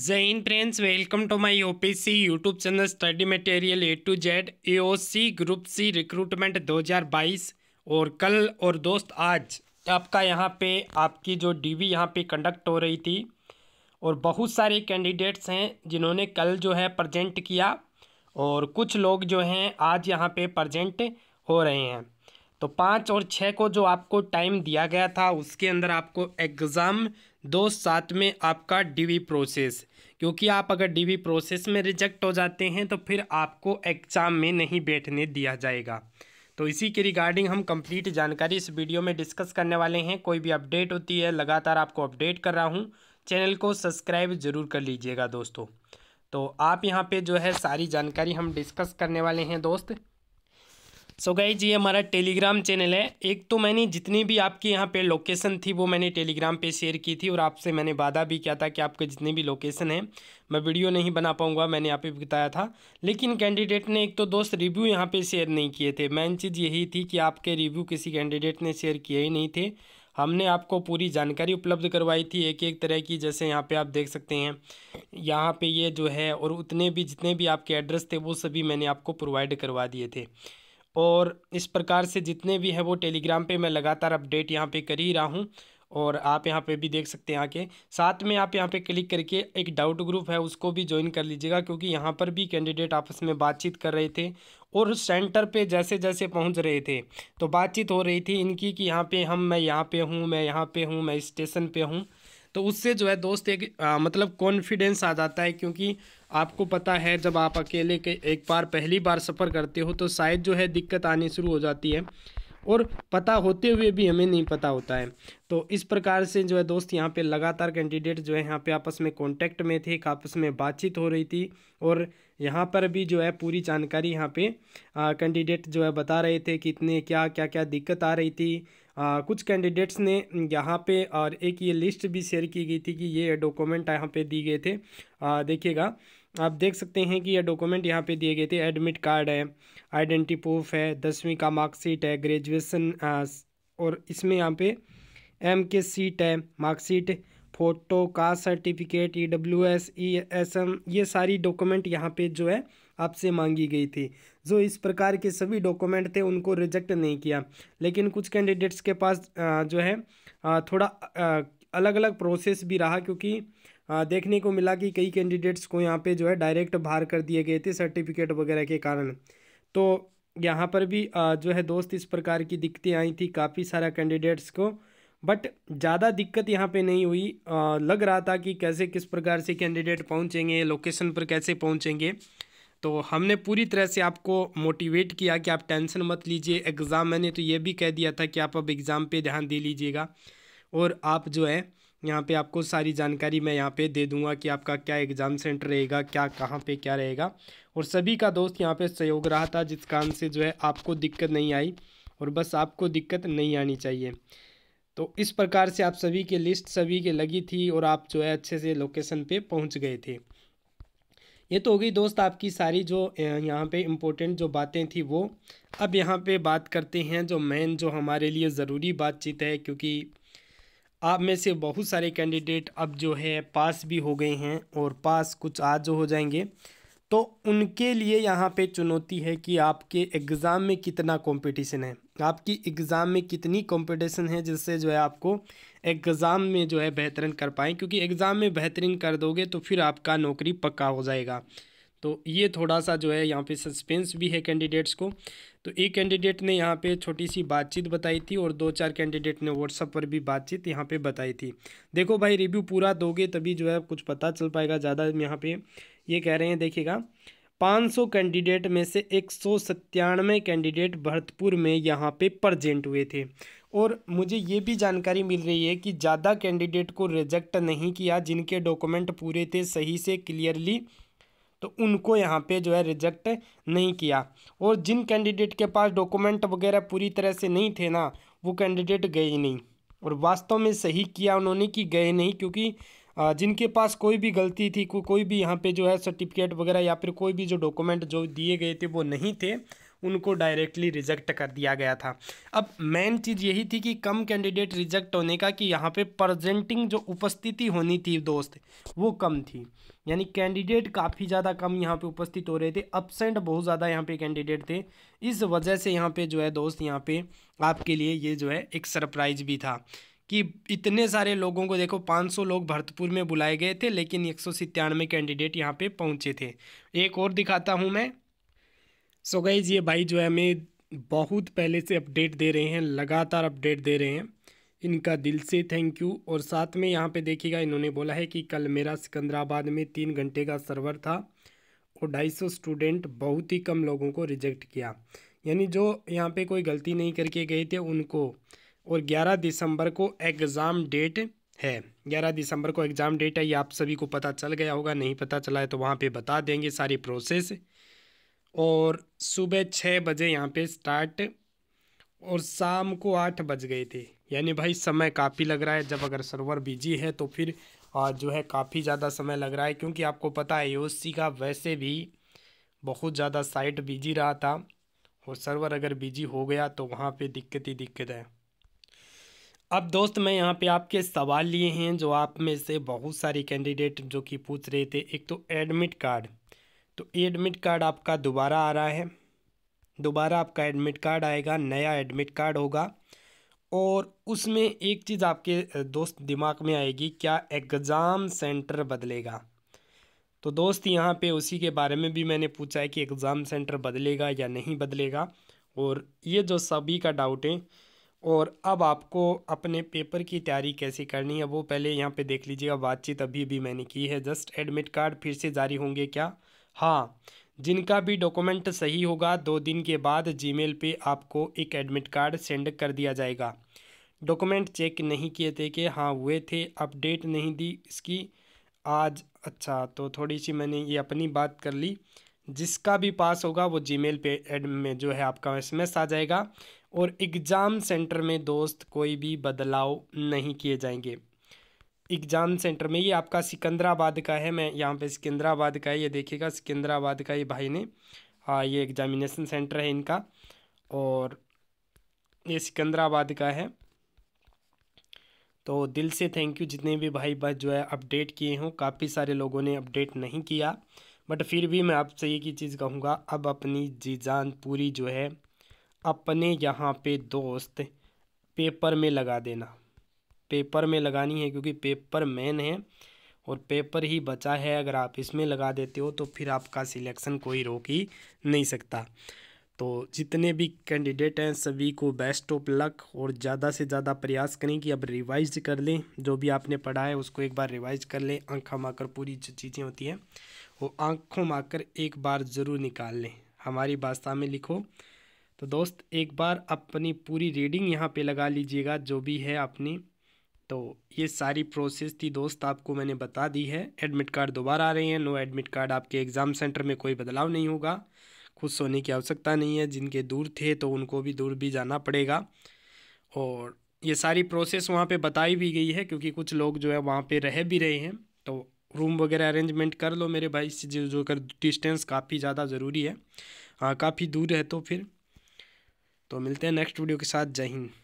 Jain friends welcome to my OPC YouTube channel study material A to Z AOC group C recruitment 2022 और कल और दोस्त आज आपका यहाँ पे आपकी जो डीवी यहाँ पे कंडक्ट हो रही थी और बहुत सारे कैंडिडेट्स हैं जिन्होंने कल जो है प्रजेंट किया और कुछ लोग जो हैं आज यहाँ पे प्रजेंट हो रहे हैं तो पाँच और छः को जो आपको टाइम दिया गया था उसके अंदर आपको एग्ज़ाम दोस्त साथ में आपका डीवी प्रोसेस क्योंकि आप अगर डीवी प्रोसेस में रिजेक्ट हो जाते हैं तो फिर आपको एग्ज़ाम में नहीं बैठने दिया जाएगा तो इसी के रिगार्डिंग हम कंप्लीट जानकारी इस वीडियो में डिस्कस करने वाले हैं कोई भी अपडेट होती है लगातार आपको अपडेट कर रहा हूँ चैनल को सब्सक्राइब ज़रूर कर लीजिएगा दोस्तों तो आप यहाँ पर जो है सारी जानकारी हम डिस्कस करने वाले हैं दोस्त सो so गाइज ये हमारा टेलीग्राम चैनल है एक तो मैंने जितनी भी आपकी यहाँ पे लोकेशन थी वो मैंने टेलीग्राम पे शेयर की थी और आपसे मैंने वादा भी किया था कि आपके जितने भी लोकेशन हैं मैं वीडियो नहीं बना पाऊँगा मैंने यहाँ पे बताया था लेकिन कैंडिडेट ने एक तो दोस्त रिव्यू यहाँ पर शेयर नहीं किए थे मेन चीज़ यही थी कि आपके रिव्यू किसी कैंडिडेट ने शेयर किए ही नहीं थे हमने आपको पूरी जानकारी उपलब्ध करवाई थी एक एक तरह की जैसे यहाँ पे आप देख सकते हैं यहाँ पे ये जो है और उतने भी जितने भी आपके एड्रेस थे वो सभी मैंने आपको प्रोवाइड करवा दिए थे और इस प्रकार से जितने भी हैं वो टेलीग्राम पे मैं लगातार अपडेट यहाँ पे कर ही रहा हूँ और आप यहाँ पे भी देख सकते हैं आके साथ में आप यहाँ पे क्लिक करके एक डाउट ग्रुप है उसको भी ज्वाइन कर लीजिएगा क्योंकि यहाँ पर भी कैंडिडेट आपस में बातचीत कर रहे थे और सेंटर पे जैसे जैसे पहुंच रहे थे तो बातचीत हो रही थी इनकी कि यहाँ पे हम मैं यहाँ पे हूँ मैं यहाँ पे हूँ मैं स्टेशन पे हूँ तो उससे जो है दोस्त एक आ, मतलब कॉन्फिडेंस आ जाता है क्योंकि आपको पता है जब आप अकेले के एक बार पहली बार सफ़र करते हो तो शायद जो है दिक्कत आनी शुरू हो जाती है और पता होते हुए भी हमें नहीं पता होता है तो इस प्रकार से जो है दोस्त यहाँ पे लगातार कैंडिडेट जो है यहाँ पे आपस में कांटेक्ट में थे आपस में बातचीत हो रही थी और यहाँ पर भी जो है पूरी जानकारी यहाँ पे कैंडिडेट जो है बता रहे थे कि इतने क्या क्या क्या दिक्कत आ रही थी आ, कुछ कैंडिडेट्स ने यहाँ पे और एक ये लिस्ट भी शेयर की गई थी कि ये डॉक्यूमेंट यहाँ पे दिए गए थे देखिएगा आप देख सकते हैं कि ये डॉक्यूमेंट यहाँ पे दिए गए थे एडमिट कार्ड है आइडेंटी प्रूफ है दसवीं का मार्कशीट है ग्रेजुएसन और इसमें यहाँ पे एम के सीट है marksheet photo caste certificate E W S E S M ये सारी डॉक्यूमेंट यहाँ पे जो है आपसे मांगी गई थी जो इस प्रकार के सभी डॉक्यूमेंट थे उनको रिजेक्ट नहीं किया लेकिन कुछ कैंडिडेट्स के पास जो है थोड़ा अलग अलग प्रोसेस भी रहा क्योंकि देखने को मिला कि कई कैंडिडेट्स को यहाँ पे जो है डायरेक्ट बाहर कर दिए गए थे सर्टिफिकेट वगैरह के कारण तो यहाँ पर भी जो है दोस्त इस प्रकार की दिक्कतें आई थी काफ़ी सारा कैंडिडेट्स को बट ज़्यादा दिक्कत यहाँ पे नहीं हुई लग रहा था कि कैसे किस प्रकार से कैंडिडेट पहुँचेंगे लोकेशन पर कैसे पहुँचेंगे तो हमने पूरी तरह से आपको मोटिवेट किया कि आप टेंशन मत लीजिए एग्ज़ाम मैंने तो ये भी कह दिया था कि आप अब एग्ज़ाम पे ध्यान दे लीजिएगा और आप जो है यहाँ पे आपको सारी जानकारी मैं यहाँ पे दे दूँगा कि आपका क्या एग्ज़ाम सेंटर रहेगा क्या कहाँ पे क्या रहेगा और सभी का दोस्त यहाँ पे सहयोग रहा था जिस कारण से जो है आपको दिक्कत नहीं आई और बस आपको दिक्कत नहीं आनी चाहिए तो इस प्रकार से आप सभी के लिस्ट सभी के लगी थी और आप जो है अच्छे से लोकेसन पर पहुँच गए थे ये तो हो गई दोस्त आपकी सारी जो यहाँ पे इम्पोर्टेंट जो बातें थी वो अब यहाँ पे बात करते हैं जो मेन जो हमारे लिए ज़रूरी बातचीत है क्योंकि आप में से बहुत सारे कैंडिडेट अब जो है पास भी हो गए हैं और पास कुछ आज हो जाएंगे तो उनके लिए यहाँ पे चुनौती है कि आपके एग्ज़ाम में कितना कंपटीशन है आपकी एग्ज़ाम में कितनी कंपटीशन है जिससे जो है आपको एग्ज़ाम में जो है बेहतरीन कर पाएँ क्योंकि एग्ज़ाम में बेहतरीन कर दोगे तो फिर आपका नौकरी पक्का हो जाएगा तो ये थोड़ा सा जो है यहाँ पे सस्पेंस भी है कैंडिडेट्स को तो एक कैंडिडेट ने यहाँ पे छोटी सी बातचीत बताई थी और दो चार कैंडिडेट ने व्हाट्सअप पर भी बातचीत यहाँ पे बताई थी देखो भाई रिव्यू पूरा दोगे तभी जो है कुछ पता चल पाएगा ज़्यादा यहाँ पे ये कह रहे हैं देखिएगा 500 कैंडिडेट में से एक सौ सत्तानवे कैंडिडेट भरतपुर में यहाँ पे प्रजेंट हुए थे और मुझे ये भी जानकारी मिल रही है कि ज़्यादा कैंडिडेट को रिजेक्ट नहीं किया जिनके डॉक्यूमेंट पूरे थे सही से क्लियरली तो उनको यहाँ पे जो है रिजेक्ट नहीं किया और जिन कैंडिडेट के पास डॉक्यूमेंट वगैरह पूरी तरह से नहीं थे ना वो कैंडिडेट गए ही नहीं और वास्तव में सही किया उन्होंने कि गए नहीं क्योंकि जिनके पास कोई भी गलती थी को, कोई भी यहाँ पे जो है सर्टिफिकेट वगैरह या फिर कोई भी जो डॉक्यूमेंट जो दिए गए थे वो नहीं थे उनको डायरेक्टली रिजेक्ट कर दिया गया था अब मेन चीज़ यही थी कि कम कैंडिडेट रिजेक्ट होने का कि यहाँ पे प्रजेंटिंग जो उपस्थिति होनी थी दोस्त वो कम थी यानी कैंडिडेट काफ़ी ज़्यादा कम यहाँ पे उपस्थित हो रहे थे अपसेंट बहुत ज़्यादा यहाँ पे कैंडिडेट थे इस वजह से यहाँ पे जो है दोस्त यहाँ पे आपके लिए ये जो है एक सरप्राइज भी था कि इतने सारे लोगों को देखो 500 लोग भरतपुर में बुलाए गए थे लेकिन एक सौ कैंडिडेट यहाँ पे पहुँचे थे एक और दिखाता हूँ मैं सो गई ये भाई जो है हमें बहुत पहले से अपडेट दे रहे हैं लगातार अपडेट दे रहे हैं इनका दिल से थैंक यू और साथ में यहाँ पे देखिएगा इन्होंने बोला है कि कल मेरा सिकंदराबाद में तीन घंटे का सर्वर था और ढाई सौ स्टूडेंट बहुत ही कम लोगों को रिजेक्ट किया यानी जो यहाँ पे कोई गलती नहीं करके गए थे उनको और ग्यारह दिसंबर को एग्ज़ाम डेट है ग्यारह दिसंबर को एग्ज़ाम डेट है ये आप सभी को पता चल गया होगा नहीं पता चला है तो वहाँ पे बता देंगे सारी प्रोसेस और सुबह छः बजे यहाँ पे स्टार्ट और शाम को आठ बज गए थे यानी भाई समय काफ़ी लग रहा है जब अगर सर्वर बिजी है तो फिर जो है काफ़ी ज़्यादा समय लग रहा है क्योंकि आपको पता है यूएससी का वैसे भी बहुत ज़्यादा साइट बिजी रहा था और सर्वर अगर बिजी हो गया तो वहाँ पे दिक्कत ही दिक्कत है अब दोस्त मैं यहाँ पे आपके सवाल लिए हैं जो आप में से बहुत सारे कैंडिडेट जो कि पूछ रहे थे एक तो एडमिट कार्ड तो एडमिट कार्ड आपका दोबारा आ रहा है दोबारा आपका एडमिट कार्ड आएगा नया एडमिट कार्ड होगा और उसमें एक चीज़ आपके दोस्त दिमाग में आएगी क्या एग्ज़ाम सेंटर बदलेगा तो दोस्त यहाँ पे उसी के बारे में भी मैंने पूछा है कि एग्ज़ाम सेंटर बदलेगा या नहीं बदलेगा और ये जो सभी का डाउट है और अब आपको अपने पेपर की तैयारी कैसे करनी है वो पहले यहाँ पे देख लीजिएगा बातचीत अभी भी मैंने की है जस्ट एडमिट कार्ड फिर से जारी होंगे क्या हाँ जिनका भी डॉक्यूमेंट सही होगा दो दिन के बाद जीमेल पे आपको एक एडमिट कार्ड सेंड कर दिया जाएगा डॉक्यूमेंट चेक नहीं किए थे कि हाँ हुए थे अपडेट नहीं दी इसकी आज अच्छा तो थोड़ी सी मैंने ये अपनी बात कर ली जिसका भी पास होगा वो जीमेल पे एड में जो है आपका एस आ जाएगा और एग्ज़ाम सेंटर में दोस्त कोई भी बदलाव नहीं किए जाएंगे एग्ज़ाम सेंटर में ये आपका सिकंदराबाद का है मैं यहाँ पे सिकंदराबाद का है ये देखिएगा सिकंदराबाद का ये भाई ने हाँ ये एग्ज़ामिनेशन सेंटर है इनका और ये सिकंदराबाद का है तो दिल से थैंक यू जितने भी भाई बस जो है अपडेट किए हों काफ़ी सारे लोगों ने अपडेट नहीं किया बट फिर भी मैं आपसे एक ही चीज़ कहूँगा अब अपनी जी जान पूरी जो है अपने यहाँ पे दोस्त पेपर में लगा देना पेपर में लगानी है क्योंकि पेपर मैन है और पेपर ही बचा है अगर आप इसमें लगा देते हो तो फिर आपका सिलेक्शन कोई रोक ही नहीं सकता तो जितने भी कैंडिडेट हैं सभी को बेस्ट ऑफ लक और ज़्यादा से ज़्यादा प्रयास करें कि अब रिवाइज कर लें जो भी आपने पढ़ा है उसको एक बार रिवाइज कर लें आँखा माकर पूरी जो चीज़ें होती हैं वो आँखों माकर एक बार ज़रूर निकाल लें हमारी भाषा में लिखो तो दोस्त एक बार अपनी पूरी रीडिंग यहाँ पे लगा लीजिएगा जो भी है अपनी तो ये सारी प्रोसेस थी दोस्त आपको मैंने बता दी है एडमिट कार्ड दोबारा आ रहे हैं नो एडमिट कार्ड आपके एग्ज़ाम सेंटर में कोई बदलाव नहीं होगा खुश होने की आवश्यकता नहीं है जिनके दूर थे तो उनको भी दूर भी जाना पड़ेगा और ये सारी प्रोसेस वहाँ पर बताई भी गई है क्योंकि कुछ लोग जो है वहाँ पर रह भी रहे हैं तो रूम वगैरह अरेंजमेंट कर लो मेरे भाई से जो जो कर डिस्टेंस काफ़ी ज़्यादा ज़रूरी है हाँ काफ़ी दूर है तो फिर तो मिलते हैं नेक्स्ट वीडियो के साथ जय हिंद